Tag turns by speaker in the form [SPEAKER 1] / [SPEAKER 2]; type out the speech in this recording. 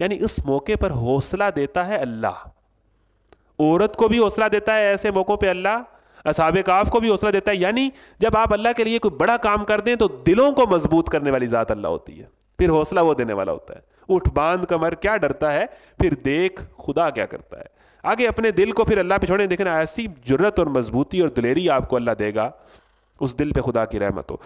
[SPEAKER 1] यानी इस मौके पर हौसला देता है अल्लाह औरत को भी हौसला देता है ऐसे मौक़ों पे अल्लाह असाब काफ को भी हौसला देता है यानी जब आप अल्लाह के लिए कोई बड़ा काम कर दें तो दिलों को मजबूत करने वाली ज़ात अल्लाह होती है फिर हौसला वो देने वाला होता है उठ बांध कमर क्या डरता है फिर देख खुदा क्या करता है आगे अपने दिल को फिर अल्लाह पे छोड़े देखना ऐसी जरूरत और मजबूती और दिलेरी आपको अल्लाह देगा उस दिल पे खुदा की रहमत हो